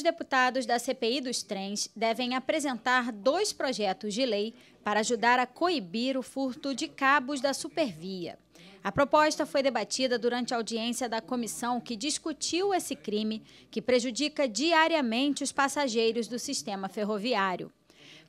os deputados da CPI dos trens devem apresentar dois projetos de lei para ajudar a coibir o furto de cabos da supervia. A proposta foi debatida durante a audiência da comissão que discutiu esse crime que prejudica diariamente os passageiros do sistema ferroviário.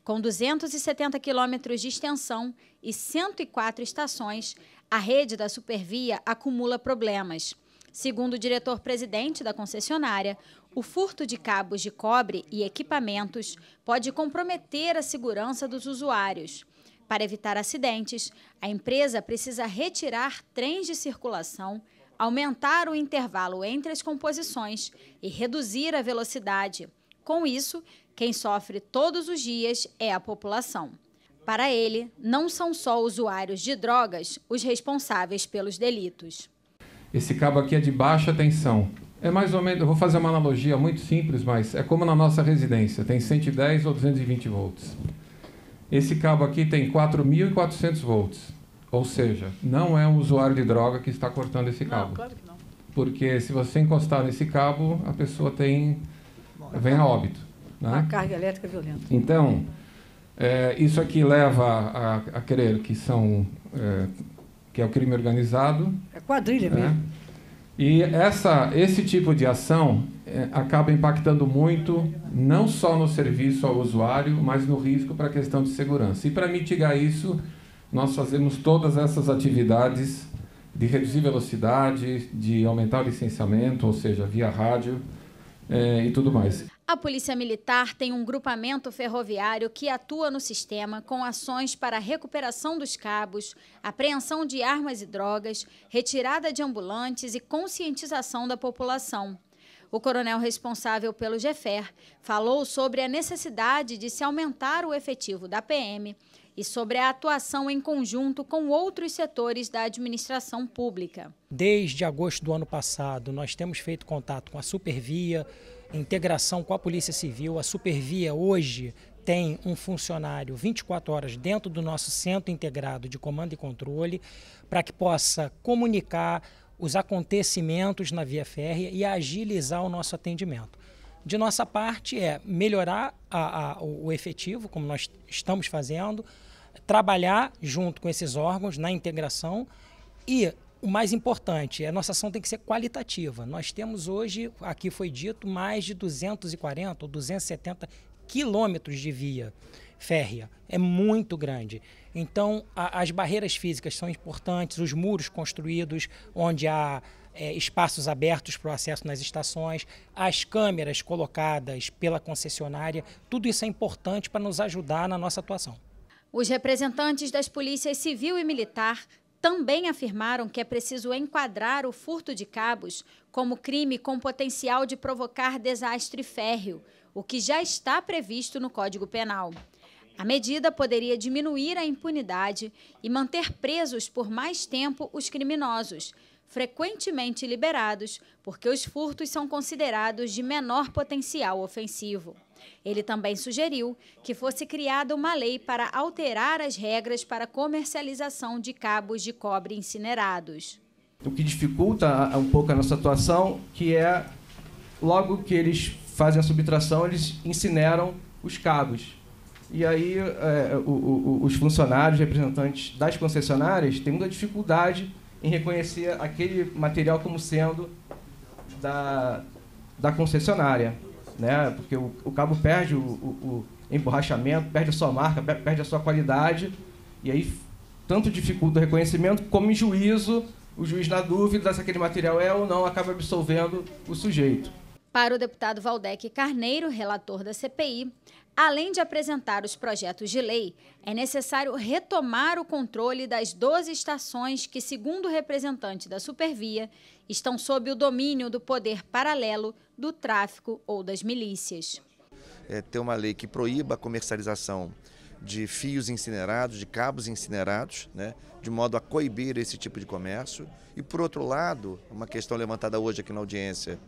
Com 270 quilômetros de extensão e 104 estações, a rede da Supervia acumula problemas. Segundo o diretor-presidente da concessionária, o furto de cabos de cobre e equipamentos pode comprometer a segurança dos usuários. Para evitar acidentes, a empresa precisa retirar trens de circulação, aumentar o intervalo entre as composições e reduzir a velocidade. Com isso, quem sofre todos os dias é a população. Para ele, não são só usuários de drogas os responsáveis pelos delitos. Esse cabo aqui é de baixa tensão. É mais ou menos, eu vou fazer uma analogia muito simples, mas é como na nossa residência, tem 110 ou 220 volts. Esse cabo aqui tem 4.400 volts, ou seja, não é um usuário de droga que está cortando esse cabo. Não, claro que não. Porque se você encostar nesse cabo, a pessoa tem vem a óbito. Né? Uma carga elétrica é violenta. Então, é, isso aqui leva a, a crer que são é, que é o crime organizado. É quadrilha né? mesmo. E essa, esse tipo de ação é, acaba impactando muito, não só no serviço ao usuário, mas no risco para a questão de segurança. E para mitigar isso, nós fazemos todas essas atividades de reduzir velocidade, de aumentar o licenciamento, ou seja, via rádio é, e tudo mais. A Polícia Militar tem um grupamento ferroviário que atua no sistema com ações para recuperação dos cabos, apreensão de armas e drogas, retirada de ambulantes e conscientização da população. O coronel responsável pelo GFER falou sobre a necessidade de se aumentar o efetivo da PM e sobre a atuação em conjunto com outros setores da administração pública. Desde agosto do ano passado, nós temos feito contato com a Supervia, integração com a Polícia Civil. A Supervia hoje tem um funcionário 24 horas dentro do nosso centro integrado de comando e controle para que possa comunicar os acontecimentos na via férrea e agilizar o nosso atendimento. De nossa parte é melhorar a, a, o efetivo, como nós estamos fazendo, trabalhar junto com esses órgãos na integração e o mais importante, a nossa ação tem que ser qualitativa. Nós temos hoje, aqui foi dito, mais de 240 ou 270 quilômetros de via férrea. É muito grande. Então, a, as barreiras físicas são importantes, os muros construídos, onde há é, espaços abertos para o acesso nas estações, as câmeras colocadas pela concessionária, tudo isso é importante para nos ajudar na nossa atuação. Os representantes das polícias civil e militar também afirmaram que é preciso enquadrar o furto de cabos como crime com potencial de provocar desastre férreo, o que já está previsto no Código Penal. A medida poderia diminuir a impunidade e manter presos por mais tempo os criminosos, frequentemente liberados, porque os furtos são considerados de menor potencial ofensivo. Ele também sugeriu que fosse criada uma lei para alterar as regras para comercialização de cabos de cobre incinerados. O que dificulta um pouco a nossa atuação, que é logo que eles fazem a subtração, eles incineram os cabos. E aí é, o, o, os funcionários, representantes das concessionárias, têm muita dificuldade em reconhecer aquele material como sendo da, da concessionária, né? Porque o, o cabo perde o, o, o emborrachamento, perde a sua marca, perde a sua qualidade, e aí tanto dificulta o reconhecimento como em juízo, o juiz na dúvida se aquele material é ou não acaba absolvendo o sujeito. Para o deputado Valdec Carneiro, relator da CPI, além de apresentar os projetos de lei, é necessário retomar o controle das 12 estações que, segundo o representante da Supervia, estão sob o domínio do poder paralelo do tráfico ou das milícias. É, ter uma lei que proíba a comercialização de fios incinerados, de cabos incinerados, né, de modo a coibir esse tipo de comércio. E, por outro lado, uma questão levantada hoje aqui na audiência,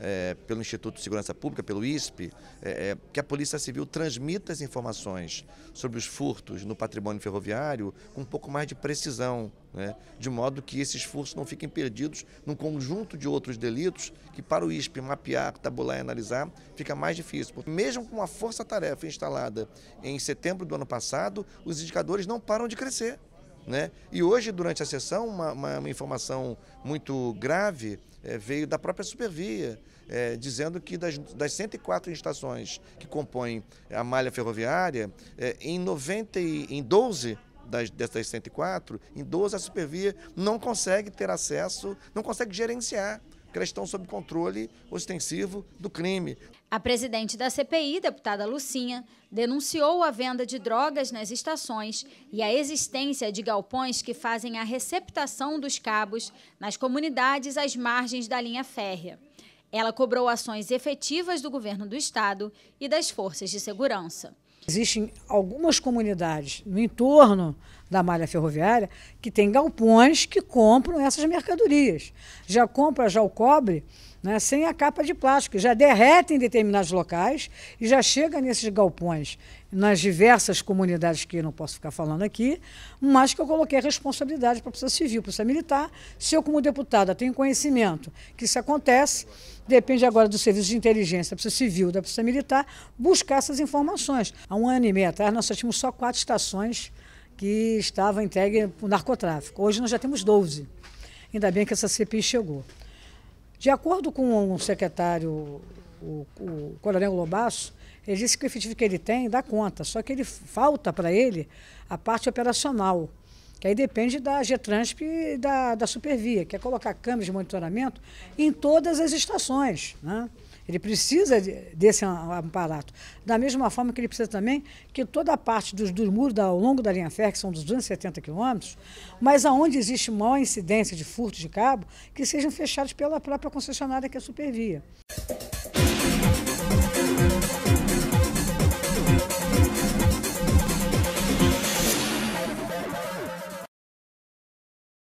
é, pelo Instituto de Segurança Pública, pelo ISP, é, é, que a Polícia Civil transmita as informações sobre os furtos no patrimônio ferroviário com um pouco mais de precisão, né? de modo que esses furtos não fiquem perdidos num conjunto de outros delitos que, para o ISP mapear, tabular e analisar, fica mais difícil. Porque mesmo com a força-tarefa instalada em setembro do ano passado, os indicadores não param de crescer. Né? E hoje, durante a sessão, uma, uma, uma informação muito grave é, veio da própria Supervia, é, dizendo que das, das 104 estações que compõem a malha ferroviária, é, em, 90, em 12 das, dessas 104, em 12 a Supervia não consegue ter acesso, não consegue gerenciar que elas estão sob controle ostensivo do crime. A presidente da CPI, deputada Lucinha, denunciou a venda de drogas nas estações e a existência de galpões que fazem a receptação dos cabos nas comunidades às margens da linha férrea. Ela cobrou ações efetivas do governo do estado e das forças de segurança. Existem algumas comunidades no entorno da malha ferroviária que têm galpões que compram essas mercadorias. Já compra já o cobre né, sem a capa de plástico, já derrete em determinados locais e já chega nesses galpões, nas diversas comunidades que eu não posso ficar falando aqui, mas que eu coloquei a responsabilidade para a Polícia Civil, para Polícia Militar. Se eu, como deputada, tenho conhecimento que isso acontece, depende agora do Serviço de Inteligência, da Polícia Civil, da Polícia Militar, buscar essas informações. Há um ano e meio atrás, nós só tínhamos só quatro estações que estavam entregues para o narcotráfico. Hoje nós já temos 12. Ainda bem que essa CPI chegou. De acordo com o secretário, o, o coronel Lobasso, ele disse que o efetivo que ele tem dá conta, só que ele falta para ele a parte operacional, que aí depende da Getransp e da, da Supervia, que é colocar câmeras de monitoramento em todas as estações. Né? Ele precisa desse aparato. Da mesma forma que ele precisa também que toda a parte dos, dos muros ao longo da linha férrea, que são dos 270 quilômetros, mas aonde existe maior incidência de furto de cabo, que sejam fechados pela própria concessionária que é a Supervia.